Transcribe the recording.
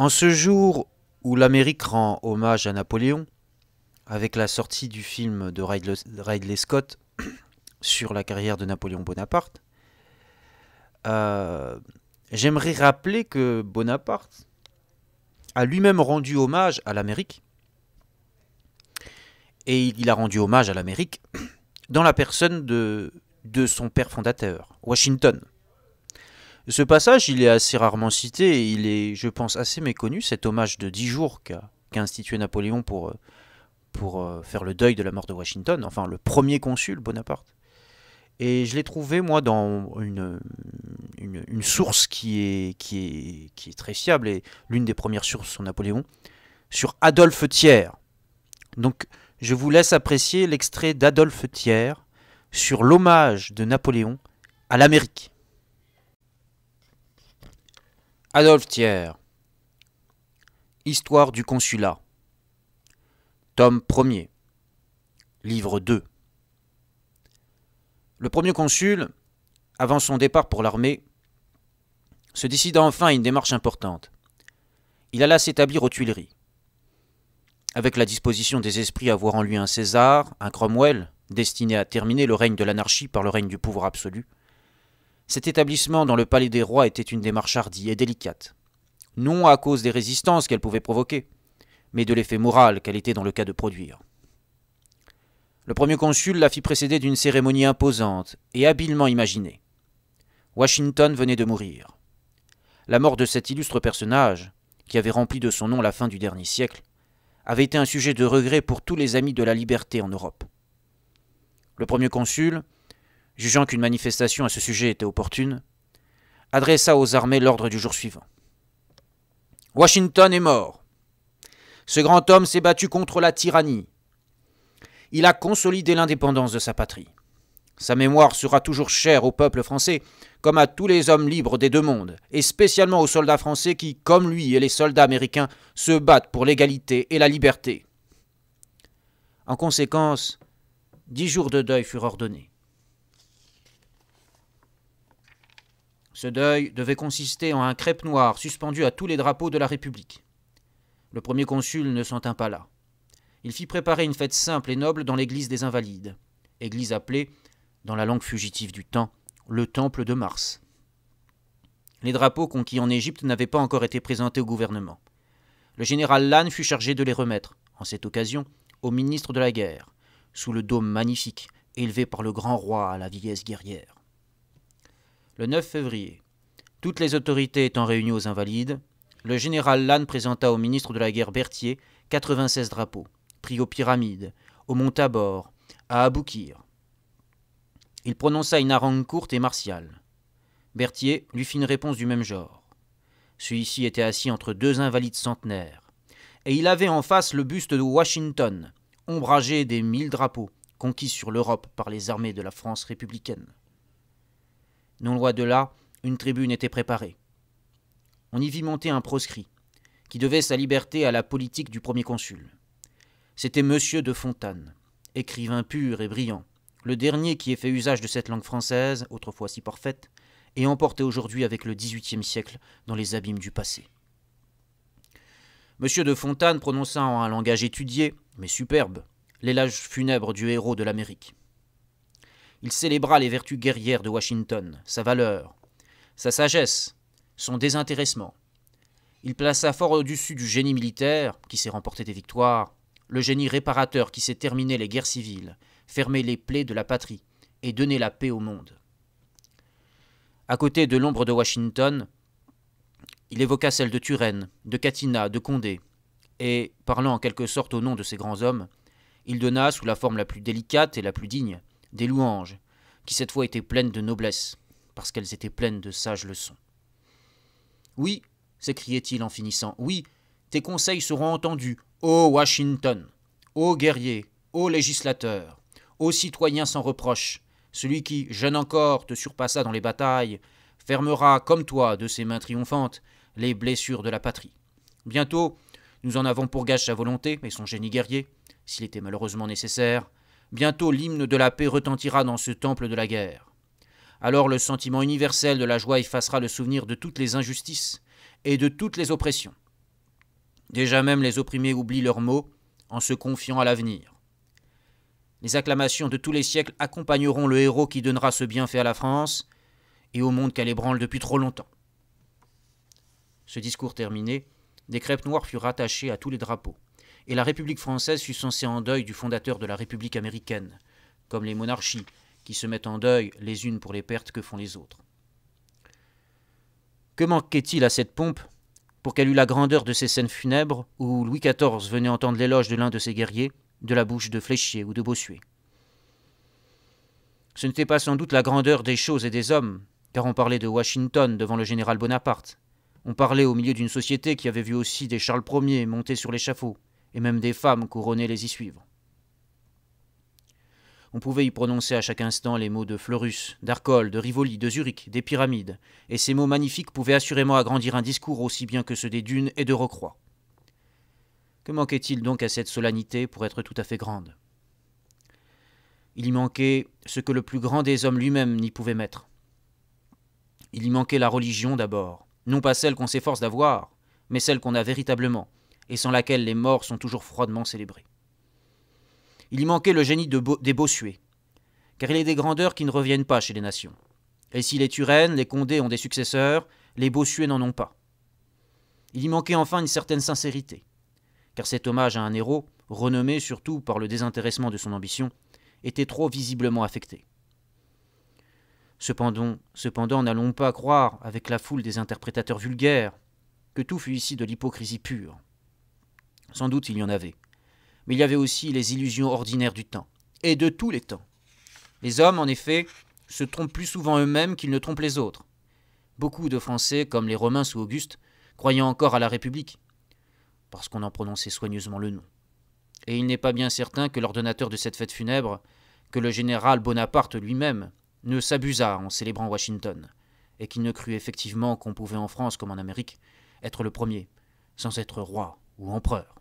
En ce jour où l'Amérique rend hommage à Napoléon, avec la sortie du film de Ridley Scott sur la carrière de Napoléon Bonaparte, euh, j'aimerais rappeler que Bonaparte a lui-même rendu hommage à l'Amérique, et il a rendu hommage à l'Amérique dans la personne de son père fondateur, Washington. Ce passage, il est assez rarement cité et il est, je pense, assez méconnu, cet hommage de dix jours qu'a institué Napoléon pour, euh, pour euh, faire le deuil de la mort de Washington, enfin le premier consul Bonaparte. Et je l'ai trouvé, moi, dans une, une, source qui est, qui, est, qui est très fiable, et l'une des premières sources sur Napoléon, sur Adolphe Thiers. Donc, je vous laisse apprécier l'extrait d'Adolphe Thiers sur l'hommage de Napoléon à l'Amérique. Adolphe Thiers Histoire du consulat Tome 1er Livre 2 Le premier consul, avant son départ pour l'armée, se décida enfin à une démarche importante. Il alla s'établir aux Tuileries. Avec la disposition des esprits à voir en lui un César, un Cromwell, destiné à terminer le règne de l'anarchie par le règne du pouvoir absolu, cet établissement dans le palais des rois était une démarche hardie et délicate. Non à cause des résistances qu'elle pouvait provoquer, mais de l'effet moral qu'elle était dans le cas de produire. Le premier consul la fit précéder d'une cérémonie imposante et habilement imaginée. Washington venait de mourir. La mort de cet illustre personnage, qui avait rempli de son nom la fin du dernier siècle, avait été un sujet de regret pour tous les amis de la liberté en Europe. Le premier consul, jugeant qu'une manifestation à ce sujet était opportune, adressa aux armées l'ordre du jour suivant. Washington est mort. Ce grand homme s'est battu contre la tyrannie. Il a consolidé l'indépendance de sa patrie. Sa mémoire sera toujours chère au peuple français, comme à tous les hommes libres des deux mondes, et spécialement aux soldats français qui, comme lui et les soldats américains, se battent pour l'égalité et la liberté. En conséquence, dix jours de deuil furent ordonnés. Ce deuil devait consister en un crêpe noir suspendu à tous les drapeaux de la République. Le premier consul ne s'en tint pas là. Il fit préparer une fête simple et noble dans l'église des Invalides, église appelée, dans la langue fugitive du temps, le Temple de Mars. Les drapeaux conquis en Égypte n'avaient pas encore été présentés au gouvernement. Le général Lannes fut chargé de les remettre, en cette occasion, au ministre de la guerre, sous le dôme magnifique élevé par le grand roi à la vieillesse guerrière le 9 février. Toutes les autorités étant réunies aux Invalides, le général Lannes présenta au ministre de la guerre Berthier 96 drapeaux, pris aux Pyramides, au Mont Tabor, à Aboukir. Il prononça une harangue courte et martiale. Berthier lui fit une réponse du même genre. Celui-ci était assis entre deux invalides centenaires, et il avait en face le buste de Washington, ombragé des mille drapeaux conquis sur l'Europe par les armées de la France républicaine. Non loin de là, une tribune était préparée. On y vit monter un proscrit, qui devait sa liberté à la politique du premier consul. C'était Monsieur de Fontane, écrivain pur et brillant, le dernier qui ait fait usage de cette langue française, autrefois si parfaite, et emporté aujourd'hui avec le XVIIIe siècle dans les abîmes du passé. Monsieur de Fontane prononça en un langage étudié, mais superbe, l'élage funèbre du héros de l'Amérique. Il célébra les vertus guerrières de Washington, sa valeur, sa sagesse, son désintéressement. Il plaça fort au-dessus du génie militaire, qui s'est remporté des victoires, le génie réparateur qui s'est terminé les guerres civiles, fermé les plaies de la patrie et donné la paix au monde. À côté de l'ombre de Washington, il évoqua celle de Turenne, de Catina, de Condé, et, parlant en quelque sorte au nom de ces grands hommes, il donna, sous la forme la plus délicate et la plus digne, des louanges, qui cette fois étaient pleines de noblesse, parce qu'elles étaient pleines de sages leçons. Oui, s'écriait-il en finissant, oui, tes conseils seront entendus, ô Washington, ô guerrier, ô législateur, ô citoyen sans reproche, celui qui, jeune encore, te surpassa dans les batailles, fermera, comme toi, de ses mains triomphantes, les blessures de la patrie. Bientôt, nous en avons pour gage sa volonté et son génie guerrier, s'il était malheureusement nécessaire, Bientôt l'hymne de la paix retentira dans ce temple de la guerre. Alors le sentiment universel de la joie effacera le souvenir de toutes les injustices et de toutes les oppressions. Déjà même les opprimés oublient leurs maux en se confiant à l'avenir. Les acclamations de tous les siècles accompagneront le héros qui donnera ce bienfait à la France et au monde qu'elle ébranle depuis trop longtemps. Ce discours terminé, des crêpes noires furent rattachées à tous les drapeaux et la République française fut censée en deuil du fondateur de la République américaine, comme les monarchies, qui se mettent en deuil les unes pour les pertes que font les autres. Que manquait-il à cette pompe pour qu'elle eût la grandeur de ces scènes funèbres où Louis XIV venait entendre l'éloge de l'un de ses guerriers, de la bouche de Fléchier ou de Bossuet Ce n'était pas sans doute la grandeur des choses et des hommes, car on parlait de Washington devant le général Bonaparte. On parlait au milieu d'une société qui avait vu aussi des Charles Ier monter sur l'échafaud, et même des femmes couronnées les y suivent. On pouvait y prononcer à chaque instant les mots de Fleurus, d'Arcole, de Rivoli, de Zurich, des pyramides, et ces mots magnifiques pouvaient assurément agrandir un discours aussi bien que ceux des dunes et de recroix. Que manquait-il donc à cette solennité pour être tout à fait grande Il y manquait ce que le plus grand des hommes lui-même n'y pouvait mettre. Il y manquait la religion d'abord, non pas celle qu'on s'efforce d'avoir, mais celle qu'on a véritablement, et sans laquelle les morts sont toujours froidement célébrés. Il y manquait le génie des Bossuets, car il est des grandeurs qui ne reviennent pas chez les nations. Et si les Turennes, les Condés ont des successeurs, les Bossuets n'en ont pas. Il y manquait enfin une certaine sincérité, car cet hommage à un héros, renommé surtout par le désintéressement de son ambition, était trop visiblement affecté. Cependant, cependant n'allons pas croire, avec la foule des interprétateurs vulgaires, que tout fut ici de l'hypocrisie pure. Sans doute il y en avait. Mais il y avait aussi les illusions ordinaires du temps, et de tous les temps. Les hommes, en effet, se trompent plus souvent eux-mêmes qu'ils ne trompent les autres. Beaucoup de Français, comme les Romains sous Auguste, croyaient encore à la République, parce qu'on en prononçait soigneusement le nom. Et il n'est pas bien certain que l'ordonnateur de cette fête funèbre, que le général Bonaparte lui-même, ne s'abusa en célébrant Washington, et qu'il ne crut effectivement qu'on pouvait en France comme en Amérique être le premier, sans être roi ou empereur.